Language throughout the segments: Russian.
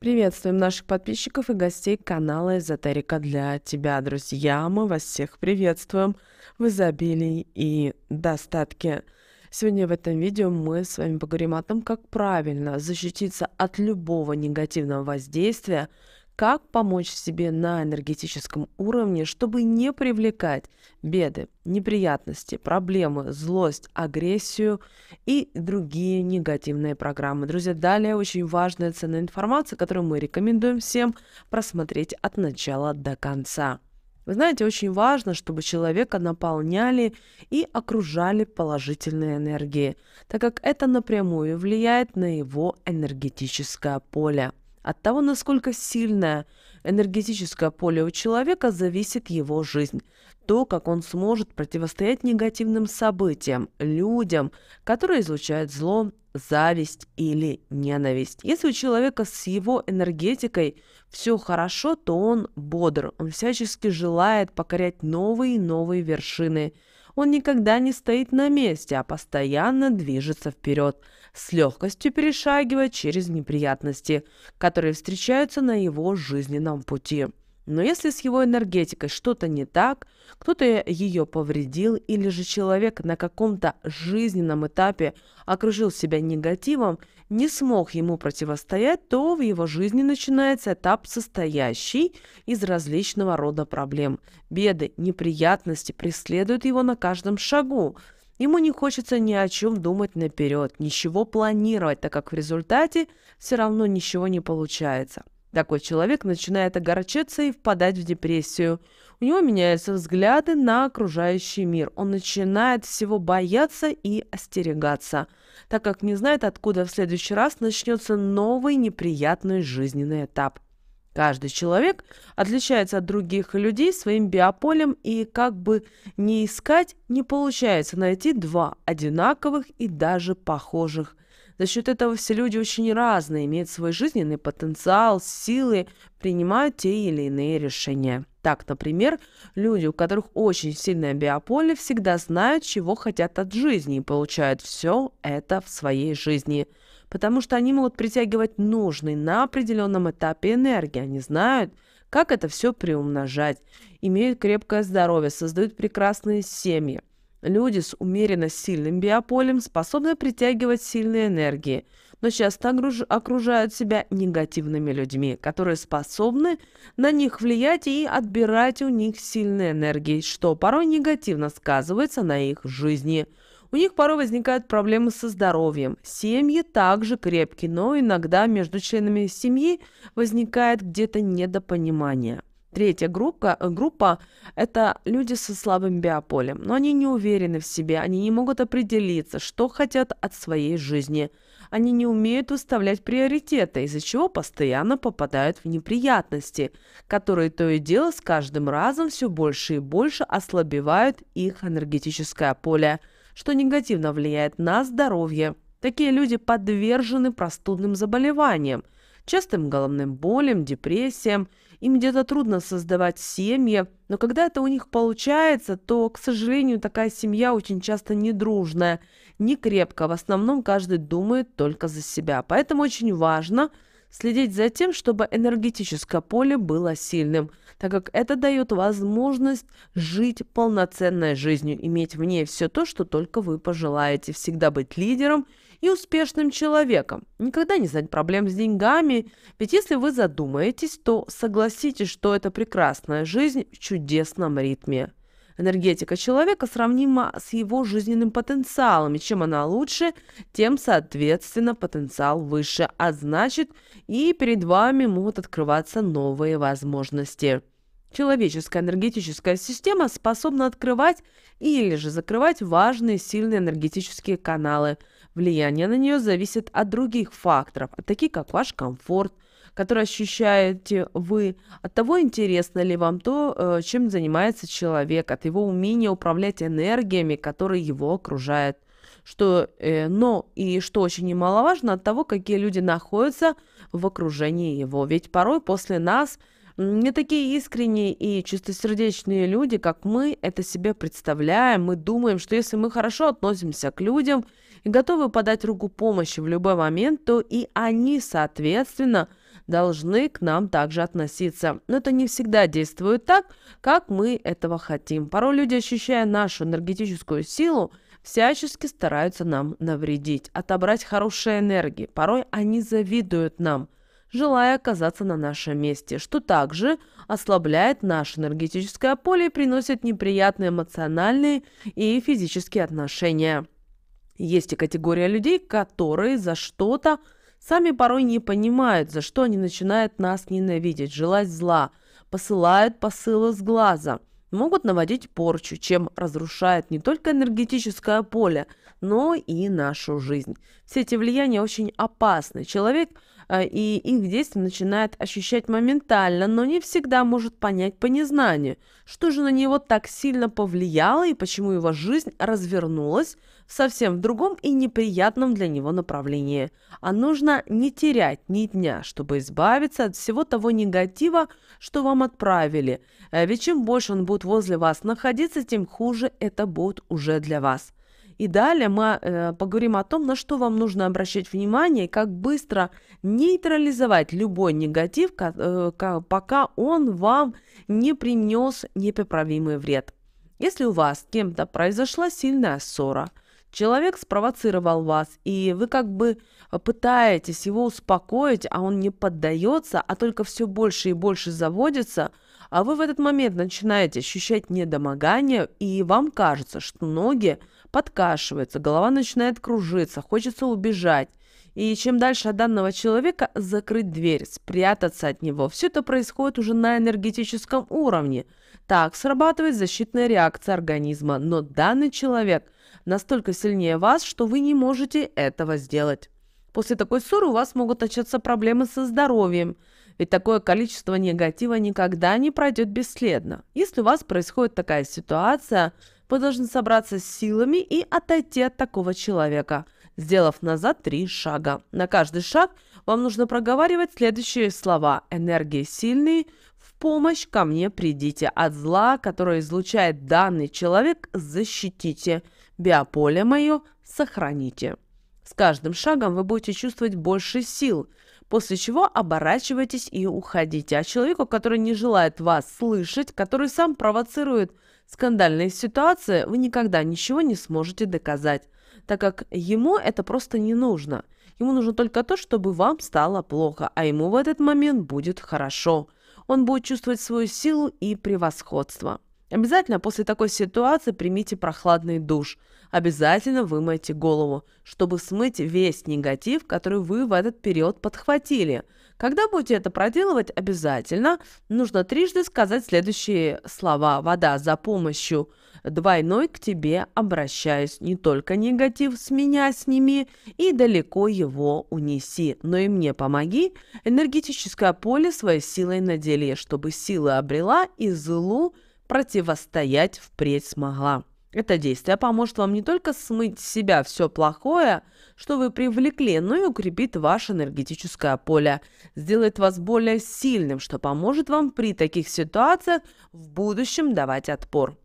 Приветствуем наших подписчиков и гостей канала «Эзотерика для тебя», друзья. Мы вас всех приветствуем в изобилии и достатке. Сегодня в этом видео мы с вами поговорим о том, как правильно защититься от любого негативного воздействия как помочь себе на энергетическом уровне, чтобы не привлекать беды, неприятности, проблемы, злость, агрессию и другие негативные программы. Друзья, далее очень важная ценная информация, которую мы рекомендуем всем просмотреть от начала до конца. Вы знаете, очень важно, чтобы человека наполняли и окружали положительные энергии, так как это напрямую влияет на его энергетическое поле. От того, насколько сильное энергетическое поле у человека, зависит его жизнь. То, как он сможет противостоять негативным событиям, людям, которые излучают зло, зависть или ненависть. Если у человека с его энергетикой все хорошо, то он бодр, он всячески желает покорять новые и новые вершины – он никогда не стоит на месте, а постоянно движется вперед, с легкостью перешагивая через неприятности, которые встречаются на его жизненном пути. Но если с его энергетикой что-то не так, кто-то ее повредил или же человек на каком-то жизненном этапе окружил себя негативом, не смог ему противостоять, то в его жизни начинается этап, состоящий из различного рода проблем. Беды, неприятности преследуют его на каждом шагу. Ему не хочется ни о чем думать наперед, ничего планировать, так как в результате все равно ничего не получается. Такой человек начинает огорчаться и впадать в депрессию. У него меняются взгляды на окружающий мир. Он начинает всего бояться и остерегаться – так как не знает, откуда в следующий раз начнется новый неприятный жизненный этап. Каждый человек отличается от других людей своим биополем, и как бы не искать, не получается найти два одинаковых и даже похожих. За счет этого все люди очень разные, имеют свой жизненный потенциал, силы, принимают те или иные решения. Так, например, люди, у которых очень сильное биополе, всегда знают, чего хотят от жизни и получают все это в своей жизни, потому что они могут притягивать нужный на определенном этапе энергии, они знают, как это все приумножать, имеют крепкое здоровье, создают прекрасные семьи. Люди с умеренно сильным биополем способны притягивать сильные энергии – но часто окружают себя негативными людьми, которые способны на них влиять и отбирать у них сильные энергии, что порой негативно сказывается на их жизни. У них порой возникают проблемы со здоровьем. Семьи также крепки, но иногда между членами семьи возникает где-то недопонимание. Третья группа, группа – это люди со слабым биополем, но они не уверены в себе, они не могут определиться, что хотят от своей жизни – они не умеют выставлять приоритеты, из-за чего постоянно попадают в неприятности, которые то и дело с каждым разом все больше и больше ослабевают их энергетическое поле, что негативно влияет на здоровье. Такие люди подвержены простудным заболеваниям, частым головным болям, депрессиям им где-то трудно создавать семьи, но когда это у них получается, то, к сожалению, такая семья очень часто недружная, не крепкая. В основном каждый думает только за себя. Поэтому очень важно следить за тем, чтобы энергетическое поле было сильным так как это дает возможность жить полноценной жизнью, иметь в ней все то, что только вы пожелаете, всегда быть лидером и успешным человеком, никогда не знать проблем с деньгами, ведь если вы задумаетесь, то согласитесь, что это прекрасная жизнь в чудесном ритме. Энергетика человека сравнима с его жизненным потенциалом, и чем она лучше, тем, соответственно, потенциал выше, а значит, и перед вами могут открываться новые возможности. Человеческая энергетическая система способна открывать или же закрывать важные сильные энергетические каналы. Влияние на нее зависит от других факторов, таких как ваш комфорт, который ощущаете вы, от того, интересно ли вам то, э, чем занимается человек, от его умения управлять энергиями, которые его окружают. Что, э, но и что очень немаловажно, от того, какие люди находятся в окружении его. Ведь порой после нас – не такие искренние и чистосердечные люди, как мы, это себе представляем. Мы думаем, что если мы хорошо относимся к людям и готовы подать руку помощи в любой момент, то и они, соответственно, должны к нам также относиться. Но это не всегда действует так, как мы этого хотим. Порой люди, ощущая нашу энергетическую силу, всячески стараются нам навредить, отобрать хорошие энергии. Порой они завидуют нам – желая оказаться на нашем месте, что также ослабляет наше энергетическое поле и приносит неприятные эмоциональные и физические отношения. Есть и категория людей, которые за что-то сами порой не понимают, за что они начинают нас ненавидеть, желать зла, посылают посылы с глаза – могут наводить порчу, чем разрушает не только энергетическое поле, но и нашу жизнь. Все эти влияния очень опасны. Человек а, и их действие начинает ощущать моментально, но не всегда может понять по незнанию, что же на него так сильно повлияло и почему его жизнь развернулась совсем в другом и неприятном для него направлении. А нужно не терять ни дня, чтобы избавиться от всего того негатива, что вам отправили. Э, ведь чем больше он будет возле вас находиться, тем хуже это будет уже для вас. И далее мы э, поговорим о том, на что вам нужно обращать внимание и как быстро нейтрализовать любой негатив, э, пока он вам не принес непоправимый вред. Если у вас с кем-то произошла сильная ссора, человек спровоцировал вас, и вы как бы пытаетесь его успокоить, а он не поддается, а только все больше и больше заводится, а вы в этот момент начинаете ощущать недомогание, и вам кажется, что ноги подкашивается, голова начинает кружиться, хочется убежать. И чем дальше от данного человека закрыть дверь, спрятаться от него. Все это происходит уже на энергетическом уровне. Так срабатывает защитная реакция организма. Но данный человек настолько сильнее вас, что вы не можете этого сделать. После такой ссоры у вас могут начаться проблемы со здоровьем, ведь такое количество негатива никогда не пройдет бесследно. Если у вас происходит такая ситуация, вы должны собраться с силами и отойти от такого человека, сделав назад три шага. На каждый шаг вам нужно проговаривать следующие слова. Энергии сильные, в помощь ко мне придите. От зла, которое излучает данный человек, защитите. Биополе мое сохраните. С каждым шагом вы будете чувствовать больше сил, после чего оборачивайтесь и уходите. А человеку, который не желает вас слышать, который сам провоцирует скандальной ситуации вы никогда ничего не сможете доказать, так как ему это просто не нужно. Ему нужно только то, чтобы вам стало плохо, а ему в этот момент будет хорошо. Он будет чувствовать свою силу и превосходство. Обязательно после такой ситуации примите прохладный душ. Обязательно вымойте голову, чтобы смыть весь негатив, который вы в этот период подхватили – когда будете это проделывать, обязательно нужно трижды сказать следующие слова. Вода за помощью двойной к тебе обращаюсь. Не только негатив с меня сними и далеко его унеси, но и мне помоги. Энергетическое поле своей силой надели, чтобы сила обрела и злу противостоять впредь смогла. Это действие а поможет вам не только смыть с себя все плохое, что вы привлекли, но и укрепит ваше энергетическое поле, сделает вас более сильным, что поможет вам при таких ситуациях в будущем давать отпор.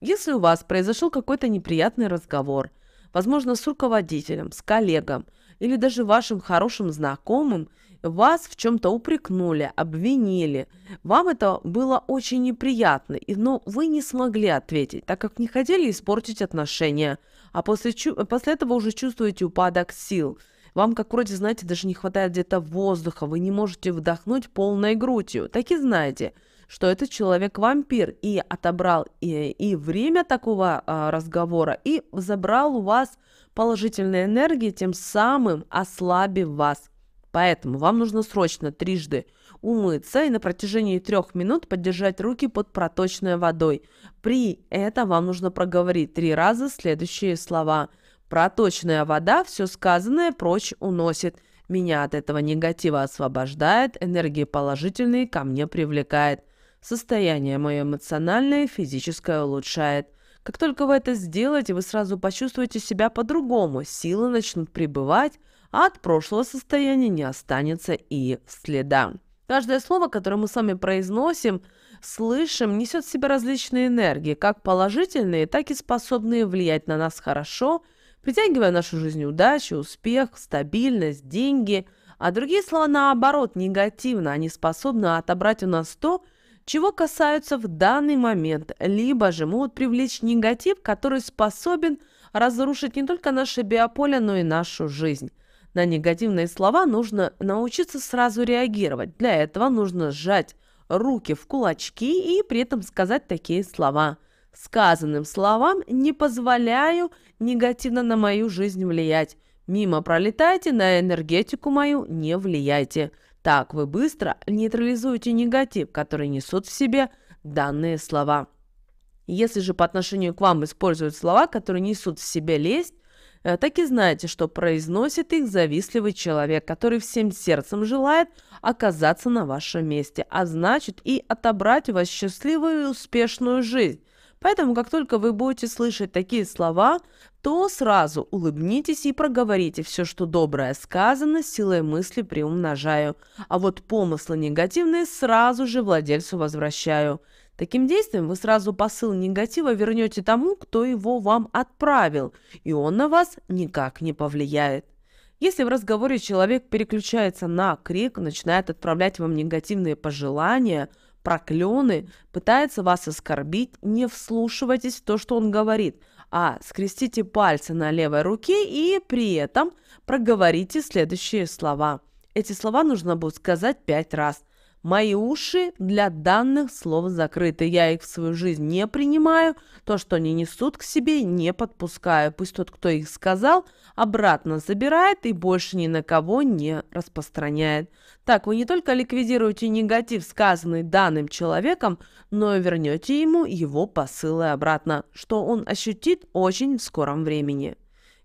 Если у вас произошел какой-то неприятный разговор, возможно, с руководителем, с коллегом или даже вашим хорошим знакомым, вас в чем-то упрекнули, обвинили, вам это было очень неприятно, но вы не смогли ответить, так как не хотели испортить отношения, а после, после этого уже чувствуете упадок сил. Вам, как вроде, знаете, даже не хватает где-то воздуха, вы не можете вдохнуть полной грудью. Так и знаете, что этот человек вампир и отобрал и, и время такого а, разговора, и забрал у вас положительной энергии, тем самым ослабив вас. Поэтому вам нужно срочно трижды умыться и на протяжении трех минут поддержать руки под проточной водой. При этом вам нужно проговорить три раза следующие слова. Проточная вода все сказанное прочь уносит. Меня от этого негатива освобождает, энергии положительные ко мне привлекает. Состояние мое эмоциональное и физическое улучшает. Как только вы это сделаете, вы сразу почувствуете себя по-другому, силы начнут пребывать, от прошлого состояния не останется и следа. Каждое слово, которое мы с вами произносим, слышим, несет в себе различные энергии, как положительные, так и способные влиять на нас хорошо, притягивая в нашу жизнь удачу, успех, стабильность, деньги. А другие слова, наоборот, негативно. Они способны отобрать у нас то, чего касаются в данный момент, либо же могут привлечь негатив, который способен разрушить не только наше биополе, но и нашу жизнь. На негативные слова нужно научиться сразу реагировать. Для этого нужно сжать руки в кулачки и при этом сказать такие слова. Сказанным словам не позволяю негативно на мою жизнь влиять. Мимо пролетайте, на энергетику мою не влияйте. Так вы быстро нейтрализуете негатив, который несут в себе данные слова. Если же по отношению к вам используют слова, которые несут в себе лесть, Э, так и знаете, что произносит их завистливый человек, который всем сердцем желает оказаться на вашем месте, а значит и отобрать у вас счастливую и успешную жизнь. Поэтому, как только вы будете слышать такие слова, то сразу улыбнитесь и проговорите все, что доброе сказано, силой мысли приумножаю. А вот помыслы негативные сразу же владельцу возвращаю – Таким действием вы сразу посыл негатива вернете тому, кто его вам отправил, и он на вас никак не повлияет. Если в разговоре человек переключается на крик, начинает отправлять вам негативные пожелания, проклены, пытается вас оскорбить, не вслушивайтесь в то, что он говорит, а скрестите пальцы на левой руке и при этом проговорите следующие слова. Эти слова нужно будет сказать пять раз. Мои уши для данных слов закрыты. Я их в свою жизнь не принимаю. То, что они несут к себе, не подпускаю. Пусть тот, кто их сказал, обратно забирает и больше ни на кого не распространяет. Так вы не только ликвидируете негатив, сказанный данным человеком, но и вернете ему его посылы обратно, что он ощутит очень в скором времени.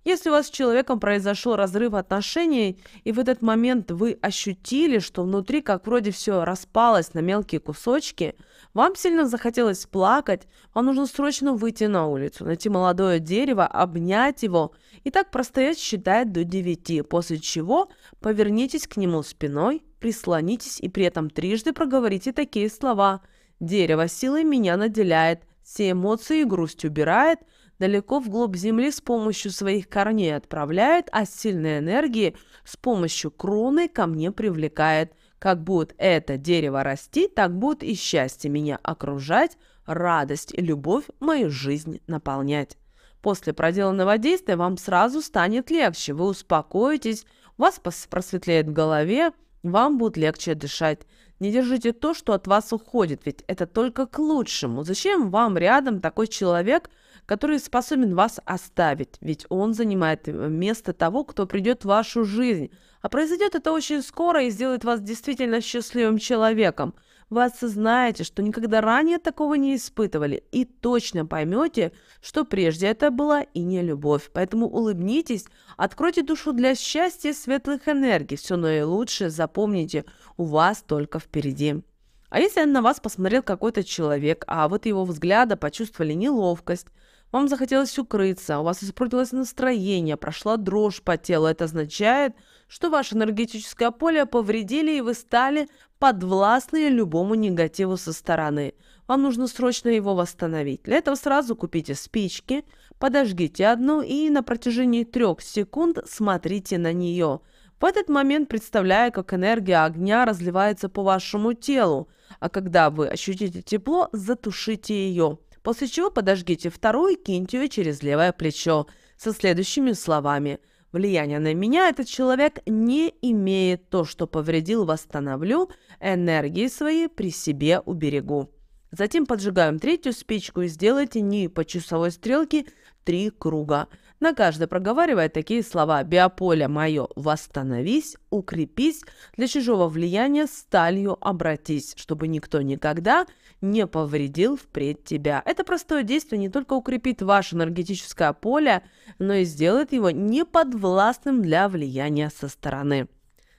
Если у вас с человеком произошел разрыв отношений, и в этот момент вы ощутили, что внутри как вроде все распалось на мелкие кусочки, вам сильно захотелось плакать, вам нужно срочно выйти на улицу, найти молодое дерево, обнять его. И так простоять, считает до 9, после чего повернитесь к нему спиной, прислонитесь и при этом трижды проговорите такие слова. «Дерево силой меня наделяет, все эмоции и грусть убирает – далеко вглубь Земли с помощью своих корней отправляет, а сильной энергии с помощью кроны ко мне привлекает. Как будет это дерево расти, так будет и счастье меня окружать, радость и любовь мою жизнь наполнять. После проделанного действия вам сразу станет легче, вы успокоитесь, вас просветлеет в голове, вам будет легче дышать. Не держите то, что от вас уходит, ведь это только к лучшему. Зачем вам рядом такой человек, который способен вас оставить, ведь он занимает э, место того, кто придет в вашу жизнь. А произойдет это очень скоро и сделает вас действительно счастливым человеком. Вы осознаете, что никогда ранее такого не испытывали и точно поймете, что прежде это была и не любовь. Поэтому улыбнитесь, откройте душу для счастья и светлых энергий. Все наилучшее запомните, у вас только впереди. А если на вас посмотрел какой-то человек, а вот его взгляда почувствовали неловкость, вам захотелось укрыться, а у вас испортилось настроение, прошла дрожь по телу. Это означает, что ваше энергетическое поле повредили и вы стали подвластны любому негативу со стороны. Вам нужно срочно его восстановить. Для этого сразу купите спички, подожгите одну и на протяжении трех секунд смотрите на нее. В этот момент представляя, как энергия огня разливается по вашему телу, а когда вы ощутите тепло, затушите ее после чего подожгите вторую и киньте ее через левое плечо со следующими словами «Влияние на меня этот человек не имеет то, что повредил, восстановлю, энергии свои при себе уберегу». Затем поджигаем третью спичку и сделайте не по часовой стрелке три круга – на каждой проговаривает такие слова «биополе мое восстановись», «укрепись», «для чужого влияния сталью обратись», чтобы никто никогда не повредил впредь тебя. Это простое действие не только укрепит ваше энергетическое поле, но и сделает его неподвластным для влияния со стороны.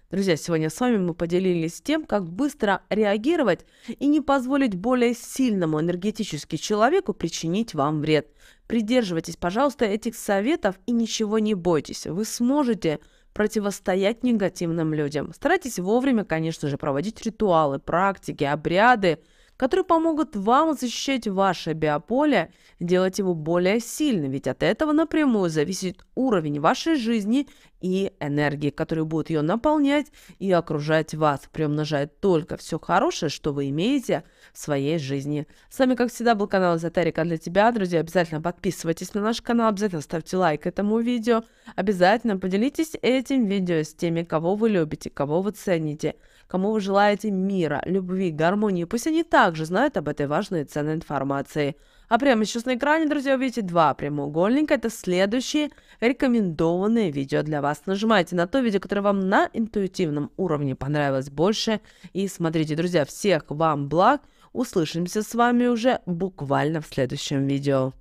Друзья, сегодня с вами мы поделились тем, как быстро реагировать и не позволить более сильному энергетически человеку причинить вам вред. Придерживайтесь, пожалуйста, этих советов и ничего не бойтесь. Вы сможете противостоять негативным людям. Старайтесь вовремя, конечно же, проводить ритуалы, практики, обряды, которые помогут вам защищать ваше биополе, делать его более сильным, ведь от этого напрямую зависит уровень вашей жизни и энергии, которые будут ее наполнять и окружать вас, приумножает только все хорошее, что вы имеете в своей жизни. С вами, как всегда, был канал Эзотерика для тебя. Друзья, обязательно подписывайтесь на наш канал, обязательно ставьте лайк этому видео, обязательно поделитесь этим видео с теми, кого вы любите, кого вы цените, кому вы желаете мира, любви, гармонии. Пусть они также знают об этой важной и ценной информации. А прямо сейчас на экране, друзья, увидите два прямоугольника. Это следующие рекомендованные видео для вас. Нажимайте на то видео, которое вам на интуитивном уровне понравилось больше. И смотрите, друзья, всех вам благ. Услышимся с вами уже буквально в следующем видео.